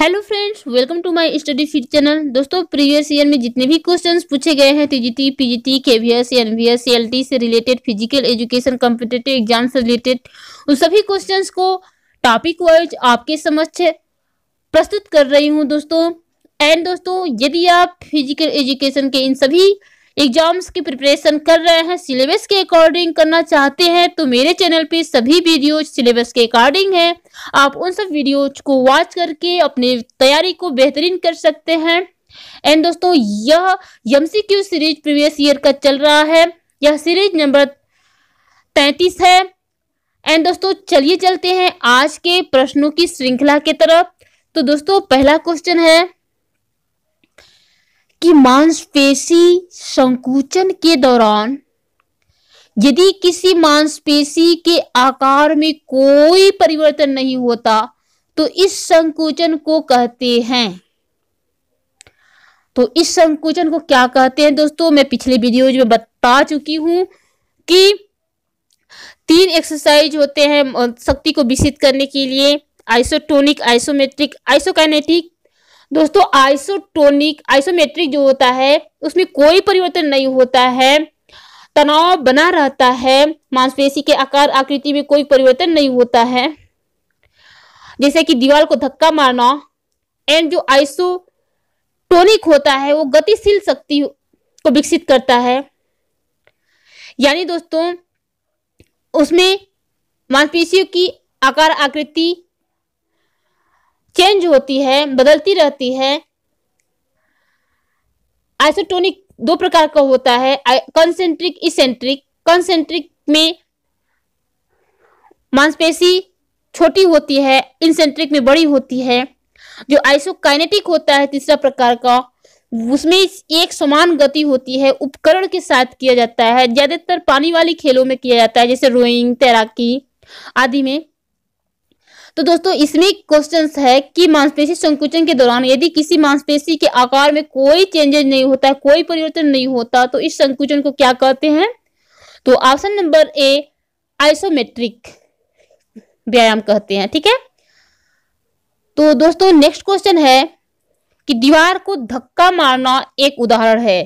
hello friends welcome to my study feed channel दोस्तों previous year में जितने भी क्वेश्चंस पूछे गए हैं TGT PGT KVS NVS CLT से related physical education competitive exam से रिलेटेड उन सभी क्वेश्चंस को टॉपिक वाइज आपके समक्ष प्रस्तुत कर रही हूं दोस्तों एंड दोस्तों यदि आप फिजिकल एजुकेशन के इन सभी एग्जाम्स की प्रिपरेशन कर रहे हैं सिलेबस के अकॉर्डिंग करना चाहते हैं तो मेरे चैनल पे सभी वीडियो सिलेबस के अकॉर्डिंग है आप उन सब वीडियोज को वॉच करके अपनी तैयारी को बेहतरीन कर सकते हैं एंड दोस्तों यह यमसीक्यू सीरीज प्रीवियस ईयर का चल रहा है यह सीरीज नंबर तैतीस है एंड दोस्तों चलिए चलते हैं आज के प्रश्नों की श्रृंखला के तरफ तो दोस्तों पहला क्वेश्चन है कि मांसपेशी संकुचन के दौरान यदि किसी मांसपेशी के आकार में कोई परिवर्तन नहीं होता तो इस संकुचन को कहते हैं तो इस संकुचन को क्या कहते हैं दोस्तों मैं पिछले वीडियो में बता चुकी हूं कि तीन एक्सरसाइज होते हैं शक्ति को विकसित करने के लिए आइसोटोनिक आइसोमेट्रिक आइसोकाइनेटिक दोस्तों आइसोटोनिक आइसोमेट्रिक जो होता है उसमें कोई परिवर्तन नहीं होता है तनाव बना रहता है मांसपेशी के आकार आकृति में कोई परिवर्तन नहीं होता है जैसे कि दीवार को धक्का मारना एंड जो आइसोटोनिक होता है वो गतिशील शक्ति को विकसित करता है यानी दोस्तों उसमें मांसपेशियों की आकार आकृति चेंज होती है बदलती रहती है आइसोटोनिक दो प्रकार का होता है कंसेंट्रिक इसेंट्रिक कंसेंट्रिक में मांसपेशी छोटी होती है इंसेंट्रिक में बड़ी होती है जो आइसोकाइनेटिक होता है तीसरा प्रकार का उसमें एक समान गति होती है उपकरण के साथ किया जाता है ज्यादातर पानी वाली खेलों में किया जाता है जैसे रोइंग तैराकी आदि में तो दोस्तों इसमें क्वेश्चन है कि मांसपेशी संकुचन के दौरान यदि किसी मांसपेशी के आकार में कोई चेंजेज नहीं होता है कोई परिवर्तन नहीं होता तो इस संकुचन को क्या कहते हैं तो ऑप्शन नंबर ए आइसोमेट्रिक व्यायाम कहते हैं ठीक है तो दोस्तों नेक्स्ट क्वेश्चन है कि दीवार को धक्का मारना एक उदाहरण है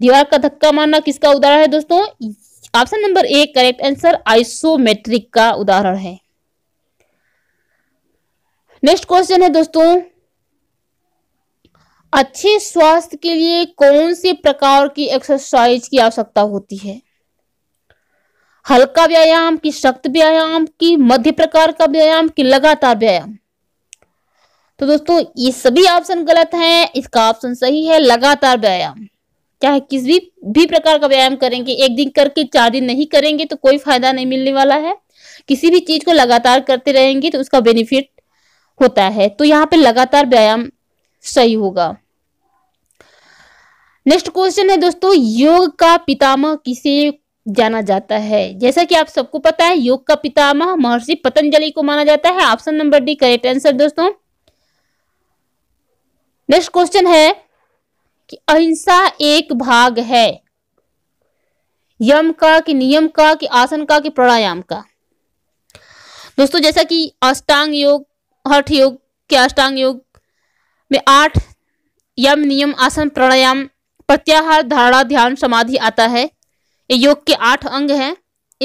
दीवार का धक्का मारना किसका उदाहरण है दोस्तों option number A correct answer isometric का उदाहरण है नेक्स्ट क्वेश्चन है दोस्तों अच्छे स्वास्थ्य के लिए कौन से प्रकार की एक्सरसाइज की आवश्यकता होती है हल्का व्यायाम की सख्त व्यायाम की मध्य प्रकार का व्यायाम की लगातार व्यायाम तो दोस्तों ये सभी ऑप्शन गलत हैं इसका ऑप्शन सही है लगातार व्यायाम चाहे किस भी भी प्रकार का व्यायाम करेंगे एक दिन करके चार दिन नहीं करेंगे तो कोई फायदा नहीं मिलने वाला है किसी भी चीज को लगातार करते रहेंगे तो उसका बेनिफिट होता है तो यहाँ पे लगातार व्यायाम सही होगा नेक्स्ट क्वेश्चन है दोस्तों योग का पितामह किसे जाना जाता है जैसा कि आप सबको पता है योग का पितामह महर्षि पतंजलि को माना जाता है option number D correct answer दोस्तों नेक्स्ट क्वेश्चन है कि अहिंसा एक भाग है यम का कि नियम का कि आसन का कि प्राणायाम का दोस्तों जैसा कि अष्टांग योग हठ योग के अष्टांग योग में आठ यम नियम आसन प्राणायाम प्रत्याहार धारणा ध्यान समाधि आता है ये योग के आठ अंग हैं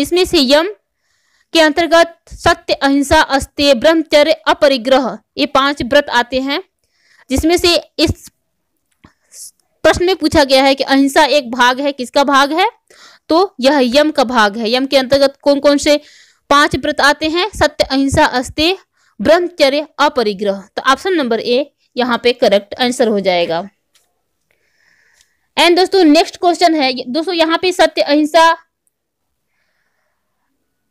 इसमें से यम के अंतर्गत सत्य अहिंसा अस्त्य ब्रह्मचर्य अपरिग्रह ये पांच व्रत आते हैं जिसमें से इस प्रश्न में पूछा गया है कि अहिंसा एक भाग है किसका भाग है तो यह यम का भाग है यम के अंतर्गत कौन कौन से पांच व्रत आते हैं सत्य अहिंसा अस्त्य ब्रह्मचर्य अपरिग्रह तो ऑप्शन नंबर ए यहाँ पे करेक्ट आंसर हो जाएगा एंड दोस्तों नेक्स्ट क्वेश्चन है दोस्तों यहाँ पे सत्य अहिंसा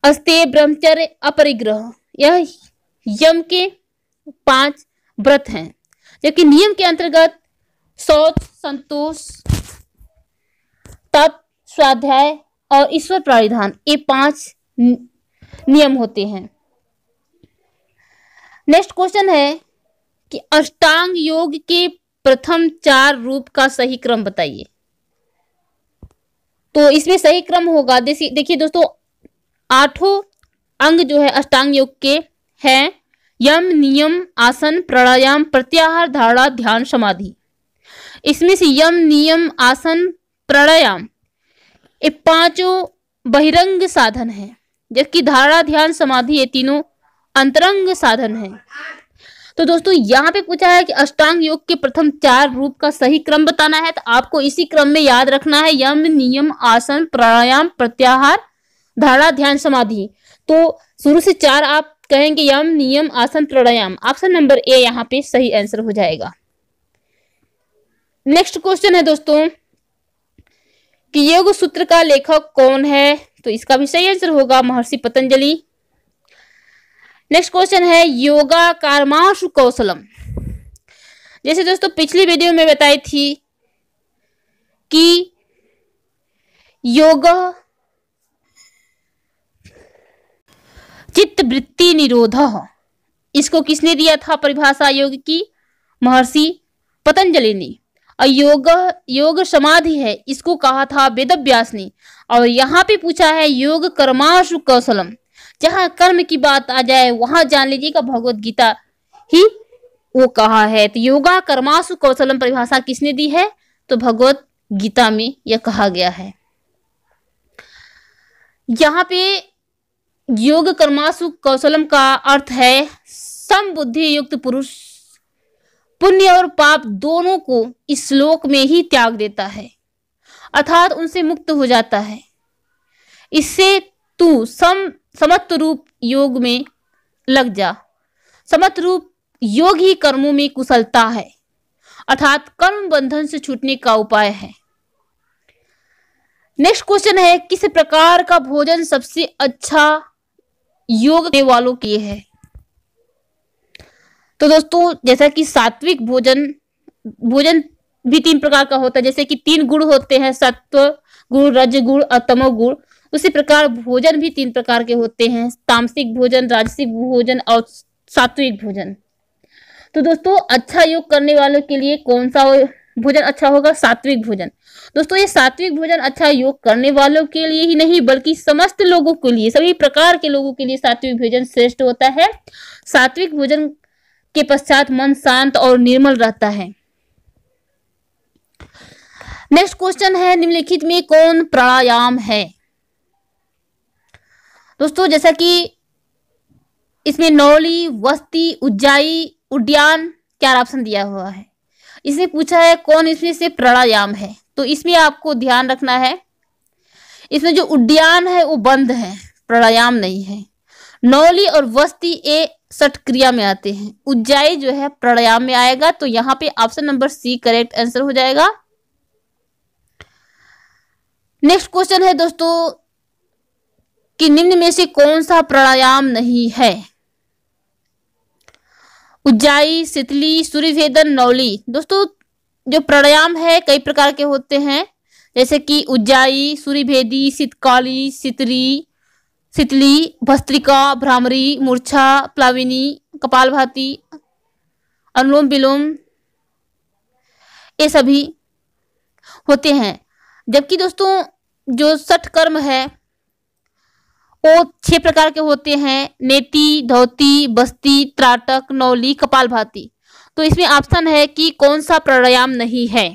अस्ते ब्रह्मचर्य अपरिग्रह यह यम के पांच व्रत हैं जबकि नियम के अंतर्गत शौच संतोष तप स्वाध्याय और ईश्वर प्राविधान ये पांच नियम होते हैं नेक्स्ट क्वेश्चन है कि अष्टांग योग के प्रथम चार रूप का सही क्रम बताइए तो इसमें सही क्रम होगा देखिए दोस्तों आठों अंग जो है अष्टांग योग के हैं यम नियम आसन प्राणायाम प्रत्याहार धारणा ध्यान समाधि इसमें से यम नियम आसन प्राणायाम ये पांचों बहिरंग साधन है जबकि धारणा ध्यान समाधि ये तीनों अंतरंग साधन है तो दोस्तों यहाँ पे पूछा है कि अष्टांग योग के प्रथम चार रूप का सही क्रम बताना है तो आपको इसी क्रम में याद रखना है यम नियम आसन प्राणायाम प्रत्याहार धारा ध्यान समाधि तो शुरू से चार आप कहेंगे यम नियम आसन प्राणायाम ऑप्शन नंबर ए यहाँ पे सही आंसर हो जाएगा नेक्स्ट क्वेश्चन है दोस्तों कि योग सूत्र का लेखक कौन है तो इसका भी सही आंसर होगा महर्षि पतंजलि नेक्स्ट क्वेश्चन है योगा कर्माशु कौशलम जैसे दोस्तों पिछली वीडियो में बताई थी कि योग चित्त वृत्ति निरोध इसको किसने दिया था परिभाषा योग की महर्षि पतंजलि ने और योग योग समाधि है इसको कहा था वेद व्यास ने और यहाँ पे पूछा है योग कर्माशु कौशलम जहाँ कर्म की बात आ जाए वहां जान लीजिएगा भगवत गीता ही वो कहा है तो योगा कर्मासु कौशलम परिभाषा किसने दी है तो भगवत गीता में यह कहा गया है यहाँ पे योग कर्मासु कौशलम का अर्थ है समबुद्धि युक्त पुरुष पुण्य और पाप दोनों को इस श्लोक में ही त्याग देता है अर्थात उनसे मुक्त हो जाता है इससे तू सम समत्व रूप योग में लग जा समत्व रूप योग ही कर्मों में कुशलता है अर्थात कर्म बंधन से छूटने का उपाय है नेक्स्ट क्वेश्चन है किस प्रकार का भोजन सबसे अच्छा योग वालों के है तो दोस्तों जैसा कि सात्विक भोजन भोजन भी तीन प्रकार का होता है जैसे कि तीन गुण होते हैं सत्व गुण रज गुण और तमो गुण उसी प्रकार भोजन भी तीन प्रकार के होते हैं तामसिक भोजन राजसिक भोजन और सात्विक भोजन तो दोस्तों अच्छा योग करने वालों के लिए कौन सा भोजन अच्छा होगा सात्विक भोजन दोस्तों ये सात्विक भोजन अच्छा योग करने वालों के लिए ही नहीं बल्कि समस्त लोगों के लिए सभी प्रकार के लोगों के लिए सात्विक भोजन श्रेष्ठ होता है सात्विक भोजन के पश्चात मन शांत और निर्मल रहता है नेक्स्ट क्वेश्चन है निम्नलिखित में कौन प्राणायाम है दोस्तों जैसा कि इसमें नौली वस्ती उज्जाई उद्यान चार ऑप्शन दिया हुआ है इसने पूछा है कौन इसमें से प्राणायाम है तो इसमें आपको ध्यान रखना है इसमें जो उद्यान है वो बंद है प्राणायाम नहीं है नौली और वस्ती ए सट क्रिया में आते हैं उज्जाई जो है प्राणायाम में आएगा तो यहाँ पे option number C correct answer हो जाएगा नेक्स्ट क्वेश्चन है दोस्तों कि निम्न में से कौन सा प्राणायाम नहीं है उज्जाई शीतली सूर्यभेदन नौली दोस्तों जो प्राणायाम है कई प्रकार के होते हैं जैसे कि उज्जाई सूर्यभेदी शीतकाली शीतरी शीतली भस्त्रिका भ्रामरी मूर्छा प्लाविनी कपालभाती अनुलोम विलोम ये सभी होते हैं जबकि दोस्तों जो सठ कर्म है वो तो छह प्रकार के होते हैं नेति धोती बस्ती त्राटक नौली कपाल भाती तो इसमें ऑप्शन है कि कौन सा प्राणायाम नहीं है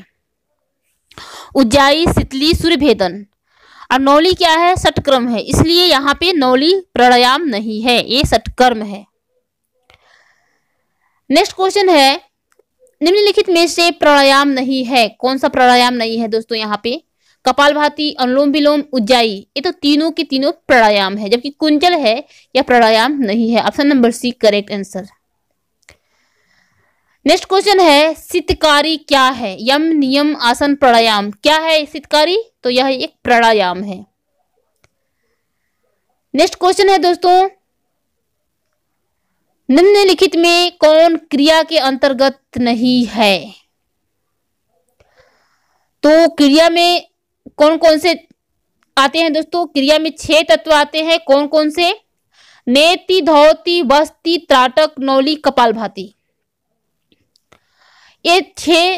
उज्जाई शीतली सूर्य भेदन और नौली क्या है सटक्रम है इसलिए यहाँ पे नौली प्राणायाम नहीं है ये सटकर्म है नेक्स्ट क्वेश्चन है निम्नलिखित में से प्राणायाम नहीं है कौन सा प्राणायाम नहीं है दोस्तों यहाँ पे भाती अनुलोम विलोम उज्जाई ये तो तीनों के तीनों प्राणायाम है जबकि कुंजल है या प्राणायाम नहीं है option number C correct answer next question है सितकारी क्या है यम नियम आसन प्राणायाम क्या है सितकारी तो यह एक प्राणायाम है नेक्स्ट क्वेश्चन है दोस्तों निम्नलिखित में कौन क्रिया के अंतर्गत नहीं है तो क्रिया में कौन कौन से आते हैं दोस्तों क्रिया में छह तत्व आते हैं कौन कौन से नेति धोती बस्ती त्राटक नौली कपाल भाती ये छह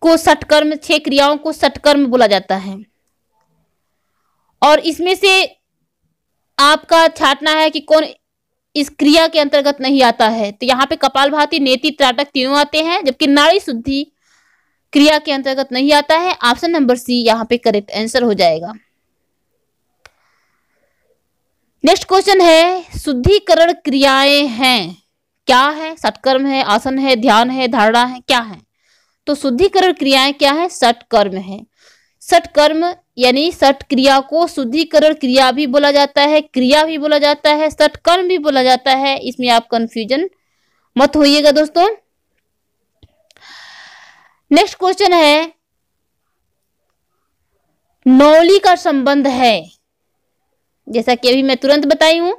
को सटकर्म छह क्रियाओं को सटकर्म बोला जाता है और इसमें से आपका छाटना है कि कौन इस क्रिया के अंतर्गत नहीं आता है तो यहाँ पे कपाल भाती नेति त्राटक तीनों आते हैं जबकि नाड़ी शुद्धि क्रिया के अंतर्गत नहीं आता है ऑप्शन नंबर सी यहाँ पे करेक्ट आंसर हो जाएगा नेक्स्ट क्वेश्चन है शुद्धिकरण क्रियाएं हैं क्या है सटकर्म है आसन है ध्यान है धारणा है क्या है तो शुद्धिकरण क्रियाएं क्या है सटकर्म है सटकर्म यानी सट क्रिया को शुद्धिकरण क्रिया भी बोला जाता है क्रिया भी बोला जाता है सटकर्म भी बोला जाता है इसमें आप कंफ्यूजन मत होइएगा दोस्तों नेक्स्ट क्वेश्चन है नौली का संबंध है जैसा कि अभी मैं तुरंत बताई हूं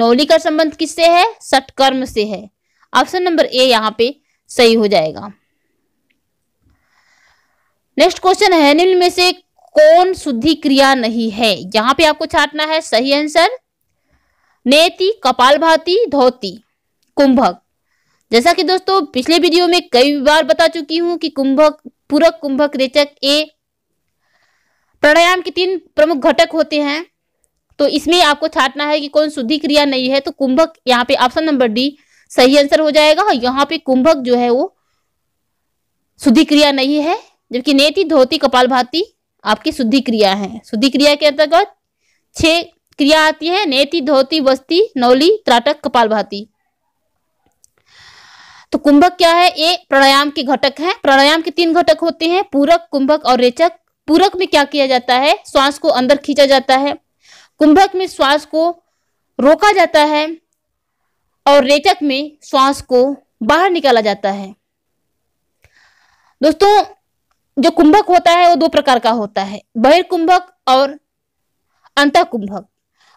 नौली का संबंध किससे है सटकर्म से है ऑप्शन नंबर ए यहाँ पे सही हो जाएगा नेक्स्ट क्वेश्चन है निम्न में से कौन शुद्धि क्रिया नहीं है यहां पे आपको छाटना है सही आंसर नेति कपाल भाती धोती कुंभक जैसा कि दोस्तों पिछले वीडियो में कई बार बता चुकी हूँ कि कुंभक पूरक कुंभक रेचक ए प्राणायाम के तीन प्रमुख घटक होते हैं तो इसमें आपको छाटना है कि कौन शुद्धि क्रिया नहीं है तो कुंभक यहाँ पे ऑप्शन नंबर डी सही आंसर हो जाएगा और यहाँ पे कुंभक जो है वो शुद्धि क्रिया नहीं है जबकि नेति धोती कपाल भाती आपकी शुद्धि क्रिया है शुद्धि क्रिया के अंतर्गत छह क्रिया आती है नेति धोती बस्ती नौली त्राटक कपाल भाती तो कुंभक क्या है ये प्राणायाम के घटक है प्राणायाम के तीन घटक होते हैं पूरक कुंभक और रेचक पूरक में क्या किया जाता है श्वास को अंदर खींचा जाता है कुंभक में श्वास को रोका जाता है और रेचक में श्वास को बाहर निकाला जाता है दोस्तों जो कुंभक होता है वो दो प्रकार का होता है बहिर्कुंभक और अंत कुंभक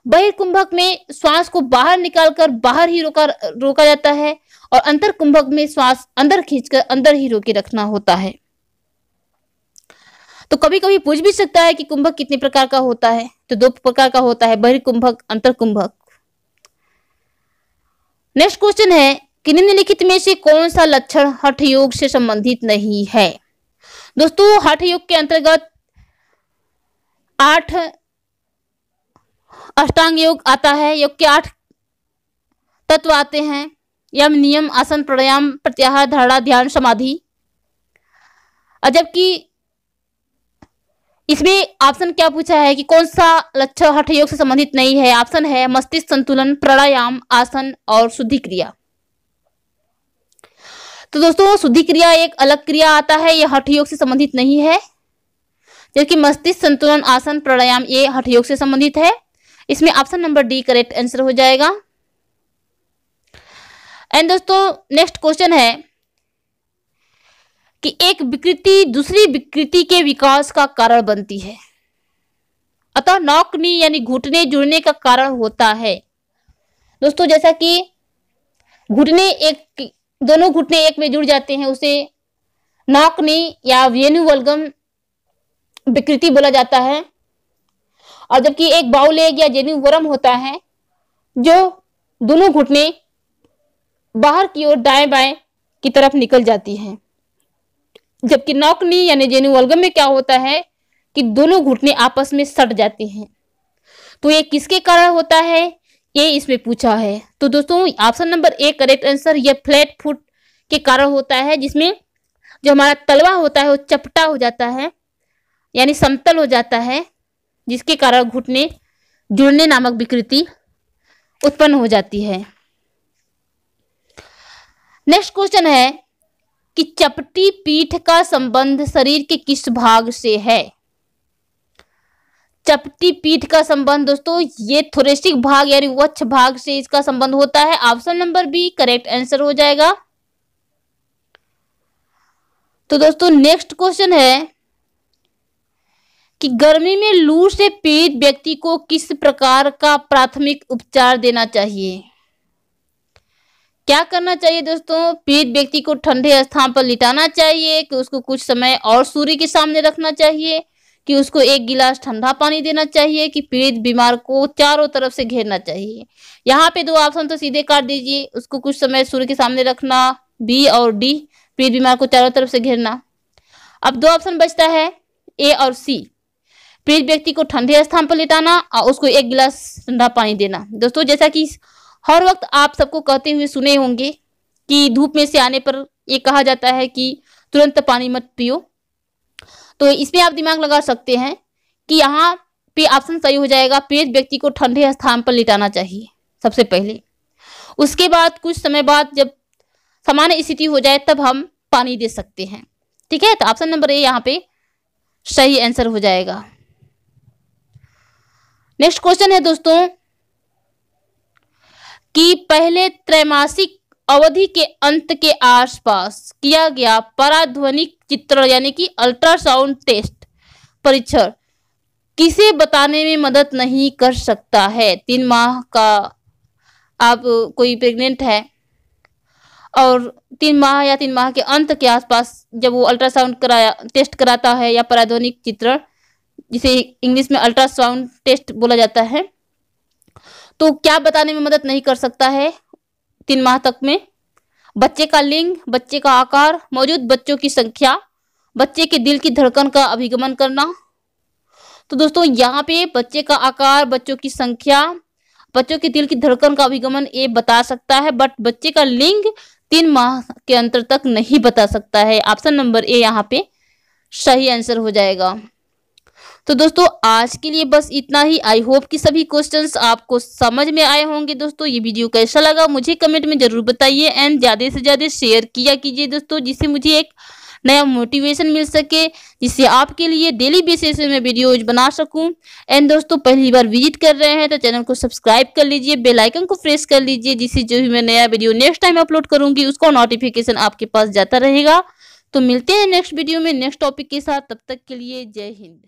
बहिर्कुंभक में श्वास को बाहर निकालकर बाहर ही रोका रोका जाता है और अंतर कुंभक में श्वास अंदर खींचकर अंदर ही रोके रखना होता है तो कभी कभी पूछ भी सकता है कि कुंभक कितने प्रकार का होता है तो दो प्रकार का होता है बहिर कुंभक अंतर कुंभक नेक्स्ट क्वेश्चन है कि निम्नलिखित में से कौन सा लक्षण हठ योग से संबंधित नहीं है दोस्तों हठ योग के अंतर्गत आठ अष्टांग योग आता है योग के आठ तत्व आते हैं यम नियम आसन प्राणायाम प्रत्याहार धारणा ध्यान समाधि जबकि इसमें ऑप्शन क्या पूछा है कि कौन सा लक्ष्य हठ योग से संबंधित नहीं है ऑप्शन है मस्तिष्क संतुलन प्राणायाम आसन और शुद्धि क्रिया तो दोस्तों शुद्धि क्रिया एक अलग क्रिया आता है यह हठ योग से संबंधित नहीं है जबकि मस्तिष्क संतुलन आसन प्राणायाम ये हठ योग से संबंधित है इसमें option number D correct answer हो जाएगा एंड दोस्तों नेक्स्ट क्वेश्चन है कि एक विकृति दूसरी विकृति के विकास का कारण बनती है अतः नौकनी यानी घुटने जुड़ने का कारण होता है दोस्तों जैसा कि घुटने एक दोनों घुटने एक में जुड़ जाते हैं उसे नौकनी या वलगम विकृति बोला जाता है और जबकि एक बाउलेग या जेनुवरम होता है जो दोनों घुटने बाहर की ओर दाएं बाएं की तरफ निकल जाती है जबकि नौकनी यानी जेनुअलगम में क्या होता है कि दोनों घुटने आपस में सट जाते हैं तो ये किसके कारण होता है ये इसमें पूछा है तो दोस्तों option number A correct answer यह फ्लैट फुट के कारण होता है जिसमें जो हमारा तलवा होता है वो चपटा हो जाता है यानी समतल हो जाता है जिसके कारण घुटने जुड़ने नामक विकृति उत्पन्न हो जाती है नेक्स्ट क्वेश्चन है कि चपटी पीठ का संबंध शरीर के किस भाग से है चपटी पीठ का संबंध दोस्तों ये थोरेसिक भाग यानी वक्ष भाग से इसका संबंध होता है option number B correct answer हो जाएगा तो दोस्तों नेक्स्ट क्वेश्चन है कि गर्मी में लू से पीड़ित व्यक्ति को किस प्रकार का प्राथमिक उपचार देना चाहिए क्या करना चाहिए दोस्तों पीड़ित व्यक्ति को ठंडे स्थान पर लिटाना चाहिए कि उसको कुछ समय और सूर्य के सामने रखना चाहिए कि उसको एक गिलास ठंडा पानी देना चाहिए कि पीड़ित बीमार को चारों तरफ से घेरना चाहिए यहाँ पे दो ऑप्शन तो सीधे काट दीजिए उसको कुछ समय सूर्य के सामने रखना बी और डी पीड़ित बीमार को चारों तरफ से घेरना अब दो ऑप्शन बचता है ए और सी पीड़ित व्यक्ति को ठंडे स्थान पर लिटाना और उसको एक गिलास ठंडा पानी देना दोस्तों जैसा कि हर वक्त आप सबको कहते हुए सुने होंगे कि धूप में से आने पर ये कहा जाता है कि तुरंत पानी मत पियो तो इसमें आप दिमाग लगा सकते हैं कि यहाँ पे ऑप्शन सही हो जाएगा पेज व्यक्ति को ठंडे स्थान पर लिटाना चाहिए सबसे पहले उसके बाद कुछ समय बाद जब सामान्य स्थिति हो जाए तब हम पानी दे सकते हैं ठीक है तो ऑप्शन नंबर ए यहाँ पे सही आंसर हो जाएगा नेक्स्ट क्वेश्चन है दोस्तों कि पहले त्रैमासिक अवधि के अंत के आसपास किया गया पराध्वनिक चित्र यानी कि अल्ट्रासाउंड टेस्ट परीक्षण किसे बताने में मदद नहीं कर सकता है तीन माह का आप कोई प्रेग्नेंट है और तीन माह या तीन माह के अंत के आसपास जब वो अल्ट्रासाउंड कराया टेस्ट कराता है या पराध्वनिक चित्रण जिसे इंग्लिश में अल्ट्रासाउंड टेस्ट बोला जाता है तो क्या बताने में मदद नहीं कर सकता है तीन माह तक में बच्चे का लिंग बच्चे का आकार मौजूद बच्चों की संख्या बच्चे के दिल की धड़कन का अभिगमन करना तो दोस्तों यहाँ पे बच्चे का आकार बच्चों की संख्या बच्चों के दिल की धड़कन का अभिगमन ये बता सकता है बट बच्चे का लिंग तीन माह के अंतर तक नहीं बता सकता है ऑप्शन नंबर ए यहाँ पे सही आंसर हो जाएगा तो दोस्तों आज के लिए बस इतना ही आई होप कि सभी क्वेश्चंस आपको समझ में आए होंगे दोस्तों ये वीडियो कैसा लगा मुझे कमेंट में जरूर बताइए एंड ज़्यादा से ज़्यादा शेयर किया कीजिए दोस्तों जिससे मुझे एक नया मोटिवेशन मिल सके जिससे आपके लिए डेली बेसिस में वीडियोज बना सकूं एंड दोस्तों पहली बार विजिट कर रहे हैं तो चैनल को सब्सक्राइब कर लीजिए बेल आइकन को प्रेस कर लीजिए जिससे जो भी मैं नया वीडियो नेक्स्ट टाइम अपलोड करूंगी उसका नोटिफिकेशन आपके पास जाता रहेगा तो मिलते हैं नेक्स्ट वीडियो में नेक्स्ट टॉपिक के साथ तब तक के लिए जय हिंद